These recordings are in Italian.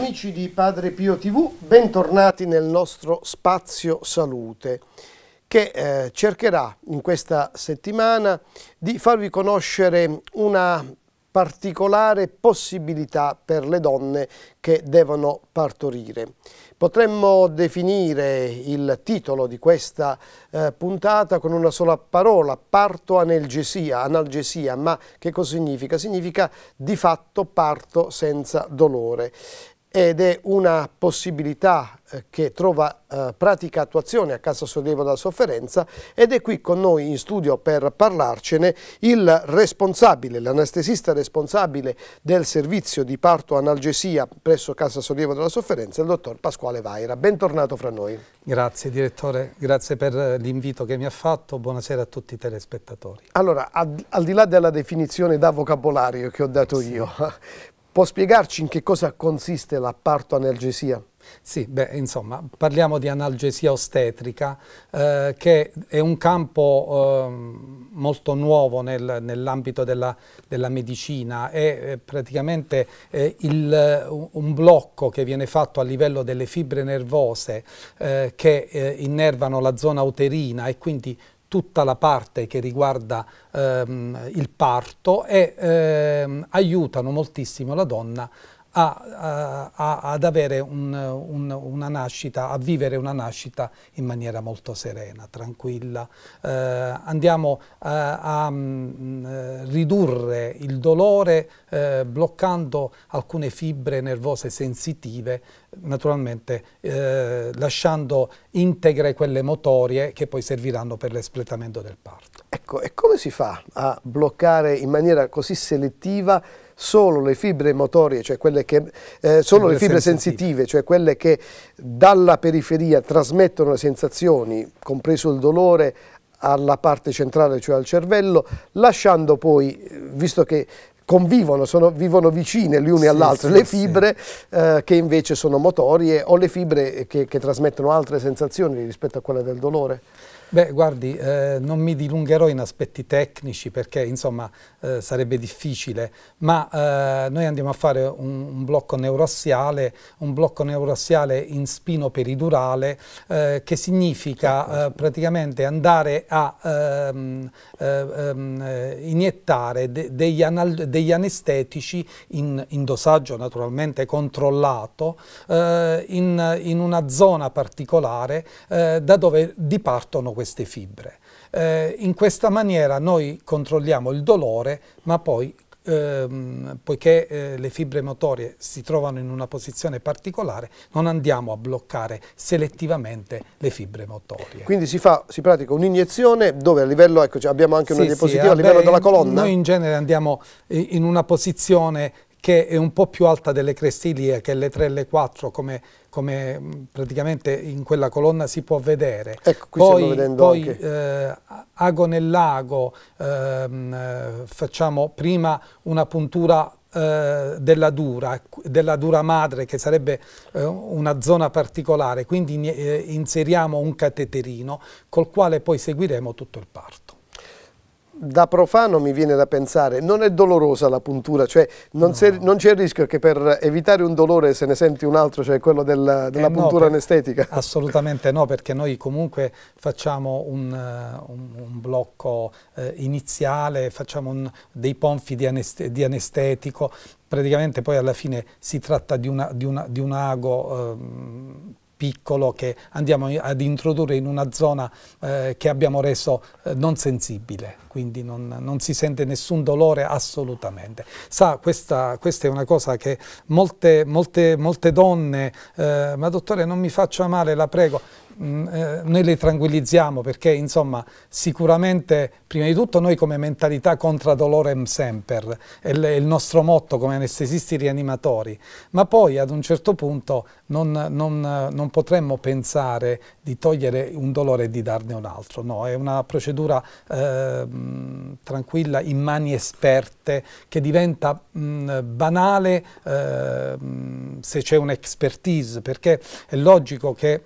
Amici di Padre Pio TV, bentornati nel nostro spazio salute che eh, cercherà in questa settimana di farvi conoscere una particolare possibilità per le donne che devono partorire. Potremmo definire il titolo di questa eh, puntata con una sola parola, parto analgesia, analgesia, ma che cosa significa? Significa di fatto parto senza dolore ed è una possibilità eh, che trova eh, pratica attuazione a Casa Sollievo dalla Sofferenza ed è qui con noi in studio per parlarcene il responsabile, l'anestesista responsabile del servizio di parto analgesia presso Casa Sollievo dalla Sofferenza, il dottor Pasquale Vaira. Bentornato fra noi. Grazie direttore, grazie per eh, l'invito che mi ha fatto, buonasera a tutti i telespettatori. Allora, ad, al di là della definizione da vocabolario che ho dato sì. io, Può spiegarci in che cosa consiste la partoanalgesia? Sì, beh, insomma, parliamo di analgesia ostetrica, eh, che è un campo eh, molto nuovo nel, nell'ambito della, della, medicina, è eh, praticamente eh, il, eh, un blocco che viene fatto a livello delle fibre nervose eh, che innervano la zona uterina e quindi tutta la parte che riguarda ehm, il parto e ehm, aiutano moltissimo la donna a, a, ad avere un, un, una nascita, a vivere una nascita in maniera molto serena, tranquilla. Eh, andiamo eh, a, a mm, mh, eh, ridurre il dolore eh, bloccando alcune fibre nervose sensitive, naturalmente eh, lasciando integre quelle motorie che poi serviranno per l'espletamento del parto. Ecco, e come si fa a bloccare in maniera così selettiva solo le fibre motorie, cioè quelle che, eh, solo le fibre sensitive, cioè quelle che dalla periferia trasmettono le sensazioni, compreso il dolore, alla parte centrale, cioè al cervello, lasciando poi, visto che convivono, sono, vivono vicine le une sì, all'altra, sì, le fibre sì. eh, che invece sono motorie o le fibre che, che trasmettono altre sensazioni rispetto a quelle del dolore? Beh, guardi, eh, non mi dilungherò in aspetti tecnici perché insomma eh, sarebbe difficile, ma eh, noi andiamo a fare un, un, blocco neuroassiale, un blocco neuroassiale in spino peridurale eh, che significa certo, eh, certo. praticamente andare a ehm, eh, ehm, iniettare de degli, degli, anestetici in, in, dosaggio naturalmente controllato in, in, una zona particolare da dove dipartono questi queste fibre. Eh, in questa maniera noi controlliamo il dolore, ma poi ehm, poiché eh, le fibre motorie si trovano in una posizione particolare, non andiamo a bloccare selettivamente le fibre motorie. Quindi si, fa, si pratica un'iniezione dove a livello, ecco, cioè abbiamo anche una diapositiva sì, a livello beh, della colonna? Noi in genere andiamo in una posizione che è un po' più alta delle crestilie, che le 3 e le 4 come come mm, praticamente in quella colonna si può vedere. Ecco, qui poi, stiamo vedendo poi, anche. Eh, ago nel lago, ehm, eh, facciamo prima una puntura eh, della, dura, della dura madre che sarebbe eh, una zona particolare, quindi eh, inseriamo un cateterino col quale poi seguiremo tutto il parto da profano mi viene da pensare, non è dolorosa la puntura, cioè non, no. c'è il rischio che per evitare un dolore se ne senti un altro, cioè quello del, della eh puntura no, anestetica? Assolutamente no, perché noi comunque facciamo un, eh, un, un blocco eh, iniziale, facciamo un, dei ponfi di, aneste, di anestetico, praticamente poi alla fine si tratta di, una, di, una, di un ago ehm, piccolo che andiamo ad introdurre in una zona eh, che abbiamo reso eh, non sensibile quindi non, non si sente nessun dolore assolutamente. Sa, questa, questa è una cosa che molte, molte, molte donne, eh, ma dottore non mi faccia male, la prego, Mm, eh, noi le tranquillizziamo perché insomma sicuramente prima di tutto noi come mentalità contra dolore semper è, è il nostro motto come anestesisti rianimatori ma poi ad un certo punto non, non, non, potremmo pensare di togliere un dolore e di darne un altro no è una procedura eh, mh, tranquilla in mani esperte che diventa mh, banale eh, se c'è un'expertise, perché è logico che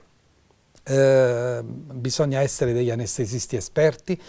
eh, bisogna essere degli anestesisti esperti,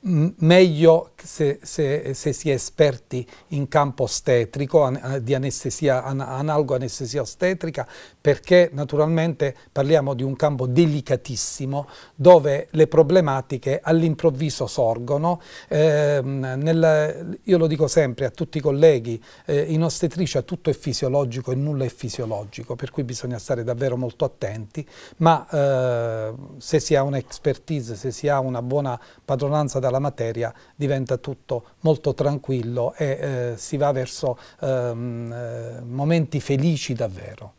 meglio se, se, se, si è esperti in campo ostetrico, an, eh, di anestesia, an, analogo anestesia ostetrica, perché naturalmente parliamo di un campo delicatissimo dove le problematiche all'improvviso sorgono. Eh, nel, io lo dico sempre a tutti i colleghi, eh, in ostetricia tutto è fisiologico e nulla è fisiologico, per cui bisogna stare davvero molto attenti, ma eh, se si ha un'expertise, se si ha una buona padronanza studiata la materia diventa tutto molto tranquillo e eh, si va verso ehm, eh, momenti felici davvero.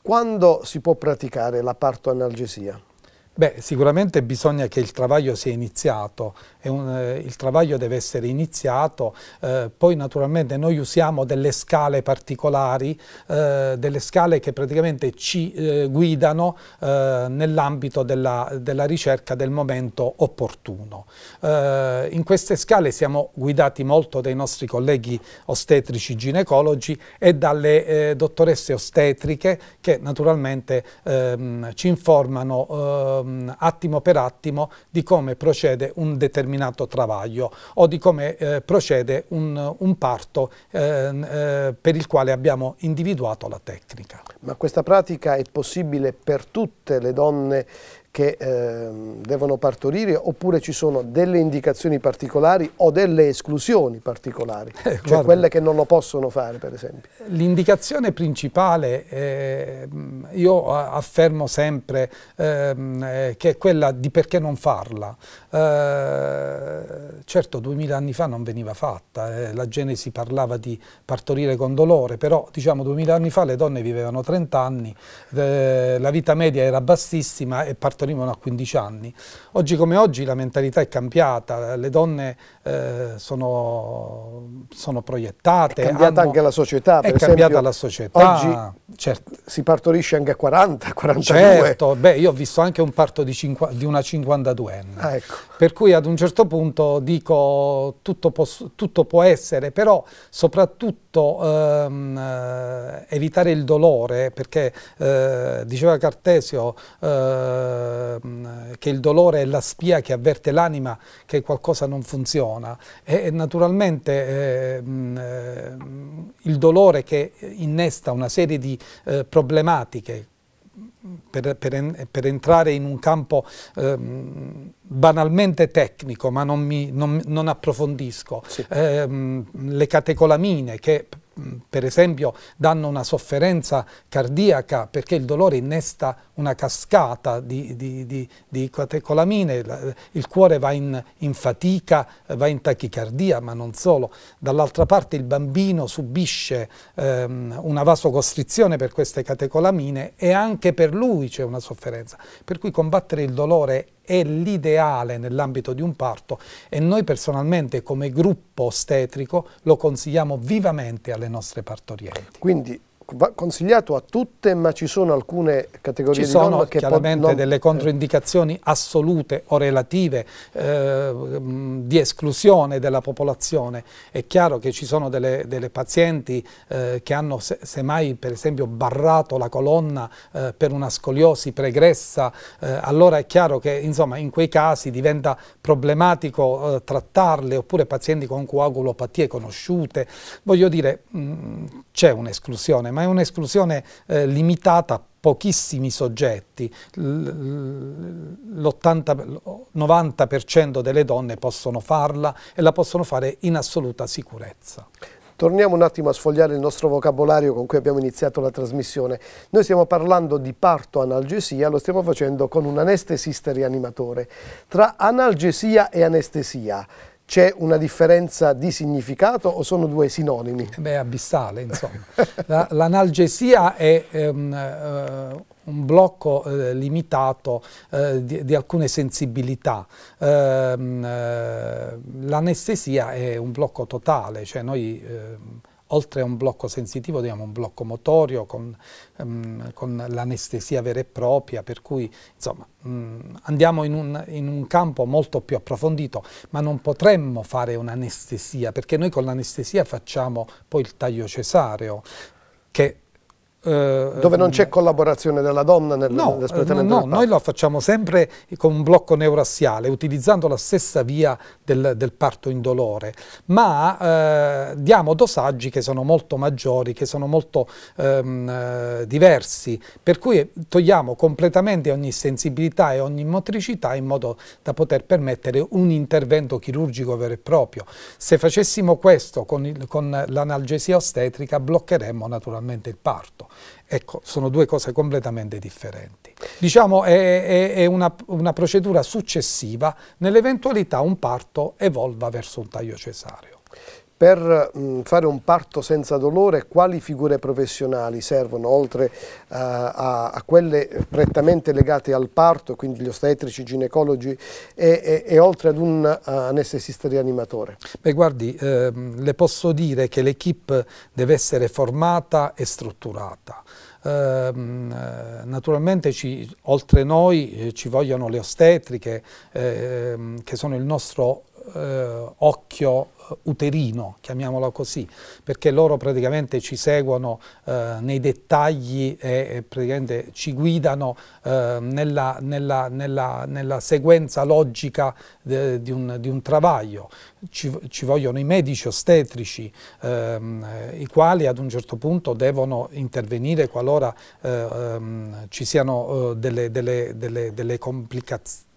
Quando si può praticare la partoanalgesia? Beh, sicuramente bisogna che il travaglio sia iniziato un, eh, il travaglio deve essere iniziato, eh, poi naturalmente noi usiamo delle scale particolari, eh, delle scale che praticamente ci eh, guidano eh, nell'ambito della, della, ricerca del momento opportuno. Eh, in queste scale siamo guidati molto dai nostri colleghi ostetrici ginecologi e dalle dottoresse ostetriche che naturalmente ehm, ci informano ehm, attimo per attimo di come procede un determinato determinato travaglio o di come eh, procede un, un parto eh, eh, per il quale abbiamo individuato la tecnica. Ma questa pratica è possibile per tutte le donne che eh, devono partorire oppure ci sono delle indicazioni particolari o delle esclusioni particolari, eh, cioè guarda, quelle che non lo possono fare per esempio? L'indicazione principale, ehm, eh, io affermo sempre, ehm, eh, che è quella di perché non farla. Eh, certo, duemila anni fa non veniva fatta, eh, la Genesi parlava di partorire con dolore, però diciamo duemila anni fa le donne vivevano 30 anni, la vita media era bassissima e partorivano partorivano a 15 anni. Oggi come oggi la mentalità è cambiata, le donne eh, sono, sono, proiettate. È cambiata hanno, anche la società. è esempio, cambiata la società. Oggi certo. si partorisce anche a 40, 42. Certo, beh io ho visto anche un parto di, di una 52enne. Ah, ecco. Per cui ad un certo punto dico tutto, può, tutto può essere, però soprattutto ehm, eh, evitare il dolore, perché eh, diceva Cartesio, eh, Ehm, che il dolore è la spia che avverte l'anima che qualcosa non funziona e, naturalmente eh, il dolore che innesta una serie di eh, problematiche per, per, per, entrare in un campo ehm, banalmente tecnico, ma non, mi, non, non approfondisco, sì. ehm, le catecolamine che per esempio danno una sofferenza cardiaca perché il dolore innesta una cascata di, di, di, di catecolamine, il cuore va in, in, fatica, va in tachicardia, ma non solo. Dall'altra parte il bambino subisce ehm, una vasocostrizione per queste catecolamine e anche per lui c'è una sofferenza. Per cui combattere il dolore è l'ideale nell'ambito di un parto e noi personalmente come gruppo ostetrico lo consigliamo vivamente alle nostre partorienti. Quindi consigliato a tutte, ma ci sono alcune categorie ci di norme che... Ci sono chiaramente non... delle controindicazioni assolute o relative eh, di esclusione della popolazione. È chiaro che ci sono delle, delle pazienti eh, che hanno se, semmai per esempio barrato la colonna eh, per una scoliosi pregressa, eh, allora è chiaro che insomma, in quei casi diventa problematico eh, trattarle, oppure pazienti con coagulopatie conosciute. Voglio dire, mm, c'è un'esclusione, ma è un'esclusione eh, limitata a pochissimi soggetti. L'80-90% delle donne possono farla e la possono fare in assoluta sicurezza. Torniamo un attimo a sfogliare il nostro vocabolario con cui abbiamo iniziato la trasmissione. Noi stiamo parlando di parto analgesia, lo stiamo facendo con un anestesista rianimatore. Tra analgesia e anestesia, c'è una differenza di significato o sono due sinonimi? Eh beh, abissale, insomma. L'analgesia è um, uh, un blocco eh, limitato eh, di, di, alcune sensibilità. Ehm, eh, l'anestesia è un blocco totale, cioè noi ehm, oltre a un blocco sensitivo abbiamo un blocco motorio con, um, con l'anestesia vera e propria, per cui insomma, um, andiamo in un, in un, campo molto più approfondito, ma non potremmo fare un'anestesia, perché noi con l'anestesia facciamo poi il taglio cesareo, che eh, dove non ehm, c'è collaborazione della donna nel, no, nell'espletamento no, del No, noi lo facciamo sempre con un blocco neurassiale, utilizzando la stessa via del, del parto indolore, ma eh, diamo dosaggi che sono molto maggiori, che sono molto ehm, eh, diversi, per cui togliamo completamente ogni sensibilità e ogni motricità in modo da poter permettere un intervento chirurgico vero e proprio. Se facessimo questo con, con l'analgesia ostetrica bloccheremmo naturalmente il parto. Ecco, sono due cose completamente differenti. Diciamo è, è, è una, una procedura successiva nell'eventualità un parto evolva verso un taglio cesareo. Per mm, fare un parto senza dolore quali figure professionali servono oltre eh, a, a quelle prettamente legate al parto, quindi gli ostetrici, i ginecologi e, e, e oltre ad un eh, anestesista rianimatore? Beh guardi, ehm, le posso dire che l'equipe deve essere formata e strutturata. Ehm, eh, naturalmente ci, oltre noi ci vogliono le ostetriche ehm, che sono il nostro eh, occhio eh, uterino, chiamiamolo così, perché loro praticamente ci seguono eh, nei dettagli e, e ci guidano eh, nella, nella, nella, nella, sequenza logica de, eh, di, un, di, un, travaglio. Ci, ci, vogliono i medici ostetrici, ehm, i quali ad un certo punto devono intervenire qualora eh, ehm, ci siano eh, delle, delle, delle, delle complicazioni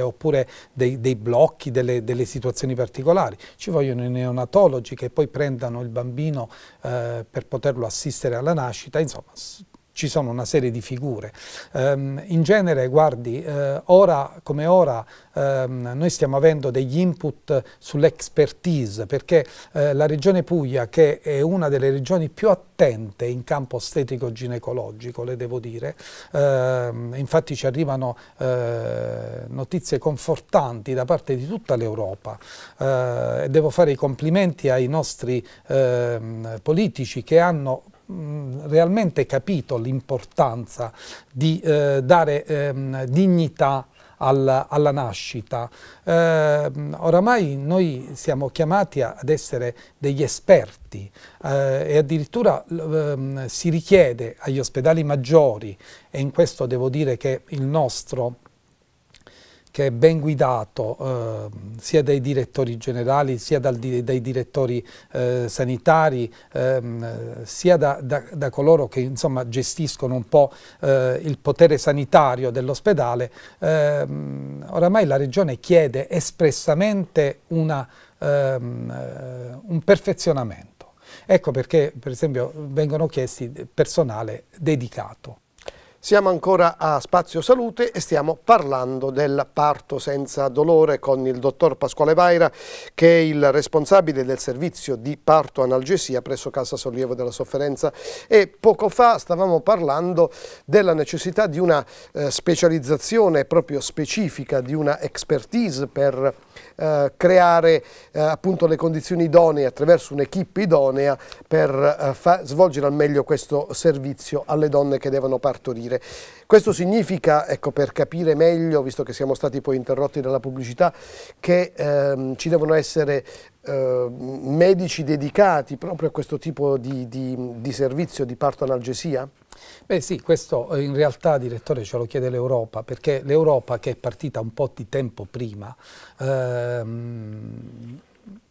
oppure dei, dei blocchi, delle, delle, situazioni particolari. Ci vogliono i neonatologi che poi prendano il bambino eh, per poterlo assistere alla nascita, insomma ci sono una serie di figure. Um, in genere, guardi, uh, ora come ora um, noi stiamo avendo degli input sull'expertise perché uh, la regione Puglia, che è una delle regioni più attente in campo estetico ginecologico, le devo dire, uh, infatti ci arrivano eh, notizie confortanti da parte di tutta l'Europa e devo fare i complimenti ai nostri politici che hanno Mm, realmente capito l'importanza di eh, dare ehm, dignità alla, alla nascita. Eh, oramai noi siamo chiamati a, ad essere degli esperti eh, e addirittura ehm, si richiede agli ospedali maggiori, e in questo devo dire che il nostro che è ben guidato eh, sia dai direttori generali, sia dal, dai direttori eh, sanitari, ehm, sia da, da, da, coloro che insomma, gestiscono un po' eh, il potere sanitario dell'ospedale, ehm, oramai la Regione chiede espressamente una, ehm, eh, un perfezionamento. Ecco perché per esempio vengono chiesti personale dedicato. Siamo ancora a Spazio Salute e stiamo parlando del parto senza dolore con il dottor Pasquale Vaira che è il responsabile del servizio di parto analgesia presso Casa Sollievo della Sofferenza e poco fa stavamo parlando della necessità di una eh, specializzazione proprio specifica, di una expertise per eh, creare eh, appunto le condizioni idonee attraverso un'equipe idonea per eh, svolgere al meglio questo servizio alle donne che devono partorire. Questo significa, ecco, per capire meglio, visto che siamo stati poi interrotti dalla pubblicità, che ehm, ci devono essere eh, medici dedicati proprio a questo tipo di, di, di servizio di parto analgesia? Beh sì, questo eh, in realtà direttore ce lo chiede l'Europa, perché l'Europa che è partita un po' di tempo prima ehm,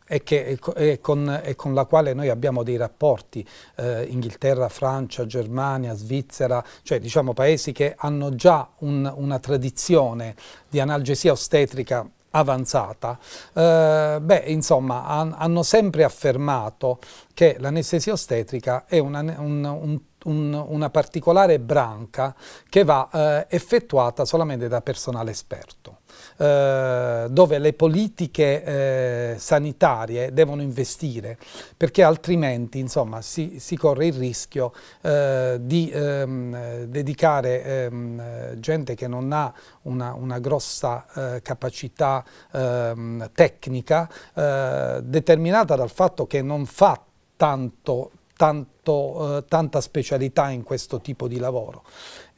e, che, e, con, e, con, la quale noi abbiamo dei rapporti, eh, Inghilterra, Francia, Germania, Svizzera, cioè diciamo paesi che hanno già un, una tradizione di analgesia ostetrica avanzata, eh, beh, insomma, han, hanno sempre affermato che l'anestesia ostetrica è una, un, un un, una particolare branca che va eh, effettuata solamente da personale esperto, eh, dove le politiche eh, sanitarie devono investire, perché altrimenti insomma, si, si, corre il rischio eh, di ehm, dedicare ehm, gente che non ha una, una grossa eh, capacità ehm, tecnica, eh, determinata dal fatto che non fa tanto, tanto fatto eh, tanta specialità in questo tipo di lavoro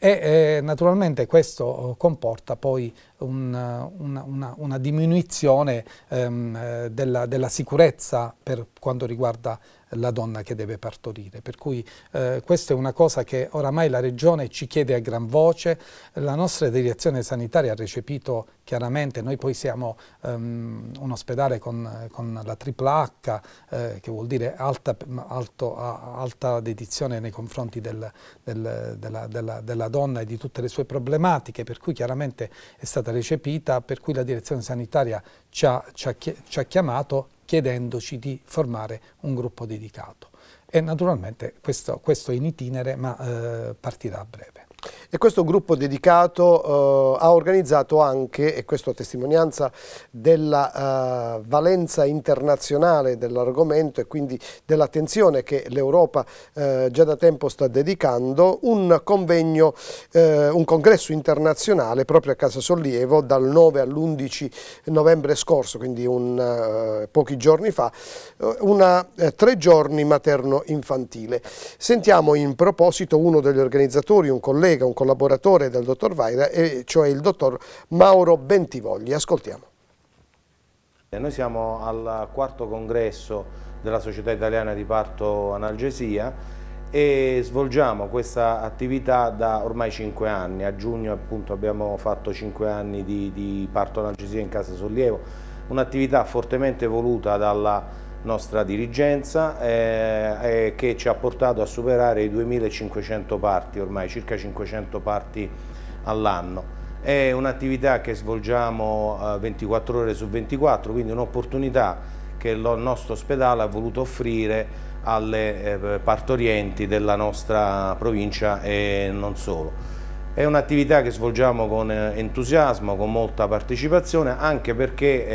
e eh, naturalmente questo eh, comporta poi un, eh, una, una, una, diminuzione ehm, eh, della, della, sicurezza per quanto riguarda la donna che deve partorire. Per cui eh, questa è una cosa che oramai la Regione ci chiede a gran voce, la nostra direzione sanitaria ha recepito chiaramente, noi poi siamo ehm, un ospedale con, con la tripla H, eh, che vuol dire alta, alto, alto certa dedizione nei confronti del, del, della, della, della, donna e di tutte le sue problematiche, per cui chiaramente è stata recepita, per cui la direzione sanitaria ci ha, ci ha, ci ha chiamato chiedendoci di formare un gruppo dedicato. E naturalmente questo, questo è in itinere ma eh, partirà a breve. E questo gruppo dedicato eh, ha organizzato anche, e questo a testimonianza della eh, valenza internazionale dell'argomento e quindi dell'attenzione che l'Europa eh, già da tempo sta dedicando, un convegno, eh, un congresso internazionale proprio a Casa Sollievo dal 9 all'11 novembre scorso, quindi un, eh, pochi giorni fa, eh, una, tre giorni materno-infantile. Sentiamo in proposito uno degli organizzatori, un collega, un collaboratore del dottor Vaira, cioè il dottor Mauro Bentivogli. Ascoltiamo. Noi siamo al quarto congresso della Società Italiana di Parto Analgesia e svolgiamo questa attività da ormai 5 anni, a giugno appunto abbiamo fatto 5 anni di, di parto analgesia in casa sollievo, un'attività fortemente voluta dalla nostra dirigenza eh, eh, che ci ha portato a superare i 2500 parti ormai, circa 500 parti all'anno. È un'attività che svolgiamo eh, 24 ore su 24, quindi un'opportunità che il nostro ospedale ha voluto offrire alle eh, partorienti della nostra provincia e non solo. È un'attività che svolgiamo con eh, entusiasmo, con molta partecipazione, anche perché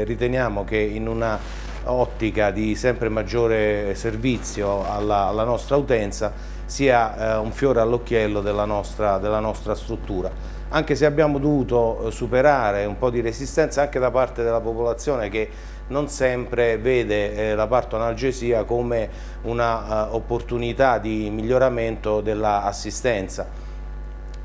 eh, riteniamo che in una ottica di sempre maggiore servizio alla, alla nostra utenza sia eh, un fiore all'occhiello della, della nostra, struttura. Anche se abbiamo dovuto eh, superare un po' di resistenza anche da parte della popolazione che non sempre vede eh, la partonalgesia come un'opportunità eh, di miglioramento dell'assistenza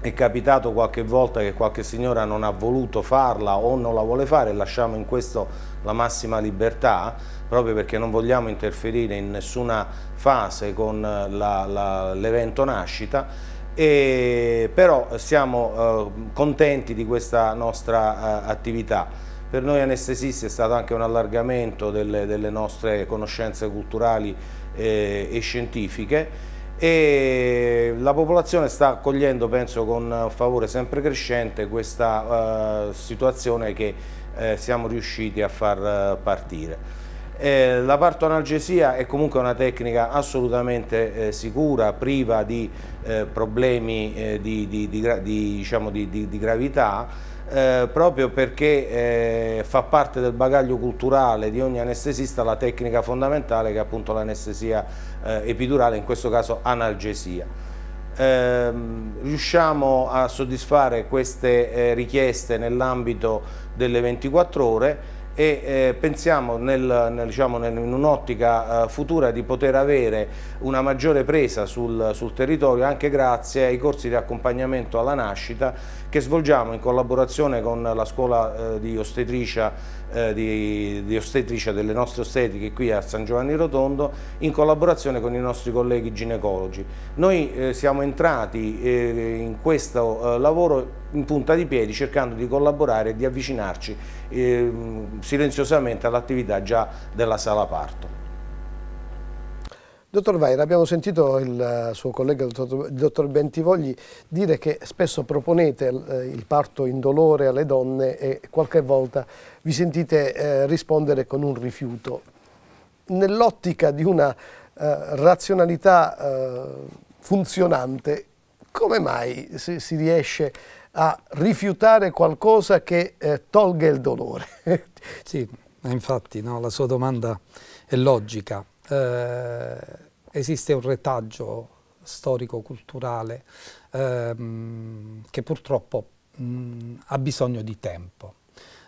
è capitato qualche volta che qualche signora non ha voluto farla o non la vuole fare, lasciamo in questo la massima libertà, proprio perché non vogliamo interferire in nessuna fase con eh, l'evento nascita, e però siamo eh, contenti di questa nostra eh, attività. Per noi anestesisti è stato anche un allargamento delle, delle nostre conoscenze culturali eh, e scientifiche e la popolazione sta accogliendo penso con favore sempre crescente questa eh, situazione che eh, siamo riusciti a far eh, partire. Eh, la partoanalgesia è comunque una tecnica assolutamente eh, sicura, priva di eh, problemi eh, di, di, di, diciamo di, gravità, eh, proprio perché fa parte del bagaglio culturale di ogni anestesista la tecnica fondamentale che è appunto l'anestesia eh, epidurale, in questo caso analgesia. Eh, riusciamo a soddisfare queste eh, richieste nell'ambito delle 24 ore e eh, pensiamo nel, nel, diciamo, nel, in un'ottica eh, futura di poter avere una maggiore presa sul, sul, territorio anche grazie ai corsi di accompagnamento alla nascita che svolgiamo in collaborazione con la scuola eh, di, ostetricia, eh, di, di ostetricia delle nostre ostetiche qui a San Giovanni Rotondo in collaborazione con i nostri colleghi ginecologi. Noi eh, siamo entrati eh, in questo lavoro in punta di piedi cercando di collaborare e di avvicinarci eh, silenziosamente all'attività già della sala parto. Dottor Vaira, abbiamo sentito il eh, suo collega, il dottor Bentivogli, dire che spesso proponete eh, il parto indolore alle donne e qualche volta vi sentite eh, rispondere con un rifiuto. Nell'ottica di una razionalità funzionante, come mai si riesce a a rifiutare qualcosa che eh, tolga il dolore. sì, infatti no, la sua domanda è logica. Eh, esiste un retaggio storico-culturale ehm, che purtroppo mh, mm, ha bisogno di tempo.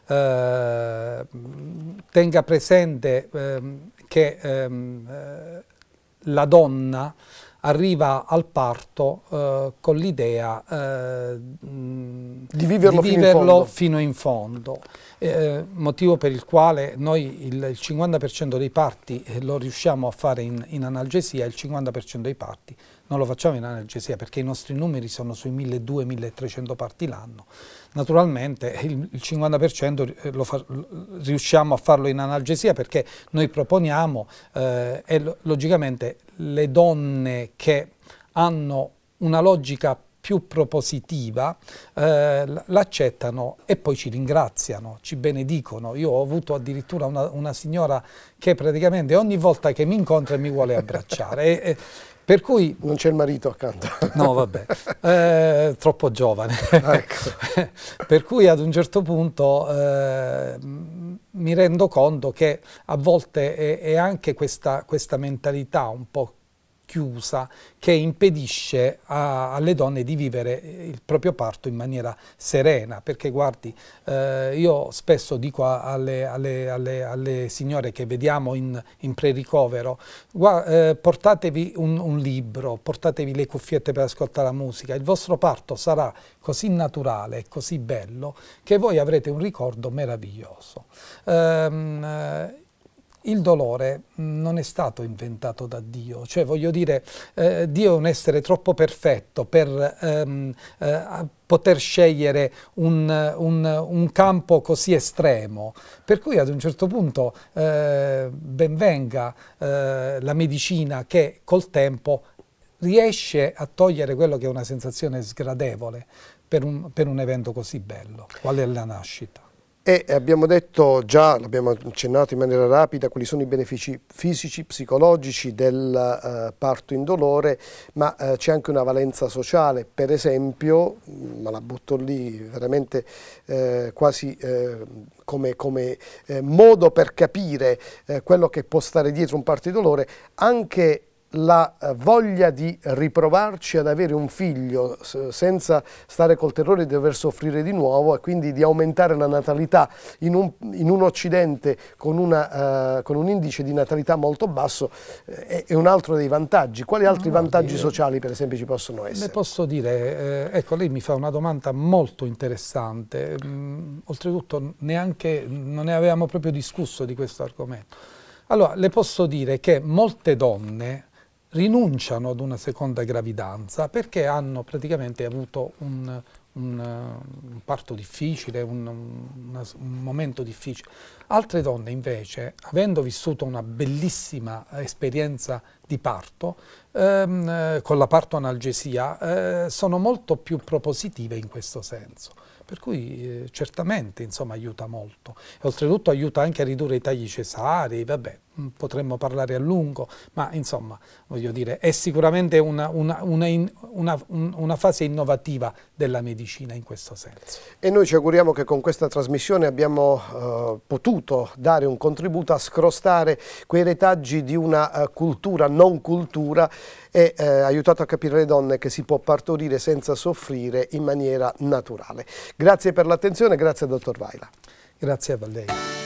Eh, tenga presente ehm, che ehm, eh, la donna arriva al parto eh, con l'idea eh, di viverlo, di viverlo fino, in fino in fondo eh, motivo per il quale noi il, il 50% dei parti eh, lo riusciamo a fare in, in analgesia e il 50% dei parti non lo facciamo in analgesia perché i nostri numeri sono sui 1200-1300 parti l'anno. Naturalmente eh, il, il 50% eh, fa, riusciamo a farlo in analgesia perché noi proponiamo eh, e logicamente le donne che hanno una logica più propositiva eh, l'accettano e poi ci ringraziano, ci benedicono. Io ho avuto addirittura una, una signora che praticamente ogni volta che mi incontra mi vuole abbracciare. e, e, per cui, non c'è il marito accanto. No, vabbè, eh, troppo giovane. Ah, ecco. per cui ad un certo punto eh, mi rendo conto che a volte è, è anche questa, questa mentalità un po' chiusa che impedisce a, alle donne di vivere eh, il proprio parto in maniera serena, perché guardi, eh, io spesso dico alle, alle, alle, alle, signore che vediamo in, in pre-ricovero, eh, portatevi un, un libro, portatevi le cuffiette per ascoltare la musica, il vostro parto sarà così naturale e così bello che voi avrete un ricordo meraviglioso. Um, il dolore mm, non è stato inventato da Dio, cioè voglio dire, eh, Dio è un essere troppo perfetto per ehm, eh, poter scegliere un, un, un, campo così estremo, per cui ad un certo punto eh, benvenga eh, la medicina che col tempo riesce a togliere quello che è una sensazione sgradevole per un, per un evento così bello, qual è la nascita. E abbiamo detto già, l'abbiamo accennato in maniera rapida, quali sono i benefici fisici, psicologici del eh, parto indolore, ma eh, c'è anche una valenza sociale, per esempio, mm, ma la butto lì veramente eh, quasi eh, come, come eh, modo per capire eh, quello che può stare dietro un parto indolore, anche la eh, voglia di riprovarci ad avere un figlio senza stare col terrore di dover soffrire di nuovo e quindi di aumentare la natalità in un, in un Occidente con, una, uh, con, un indice di natalità molto basso eh, è, un altro dei vantaggi. Quali ah, altri no, vantaggi dire, sociali per esempio ci possono essere? Le posso dire, eh, ecco lei mi fa una domanda molto interessante, mm, oltretutto neanche, non ne avevamo proprio discusso di questo argomento. Allora, le posso dire che molte donne rinunciano ad una seconda gravidanza perché hanno praticamente avuto un, un, eh, un parto difficile, un, un, momento difficile. Altre donne invece, avendo vissuto una bellissima esperienza di parto, ehm, eh, con la parto analgesia, eh, sono molto più propositive in questo senso. Per cui eh, certamente insomma, aiuta molto. E oltretutto aiuta anche a ridurre i tagli cesarei, vabbè, potremmo parlare a lungo, ma insomma, voglio dire, è sicuramente una, una, una, una, fase innovativa della medicina in questo senso. E noi ci auguriamo che con questa trasmissione abbiamo eh, potuto dare un contributo a scrostare quei retaggi di una uh, cultura non cultura e eh, aiutato a capire le donne che si può partorire senza soffrire in maniera naturale. Grazie per l'attenzione, grazie dottor Vaila. Grazie a lei.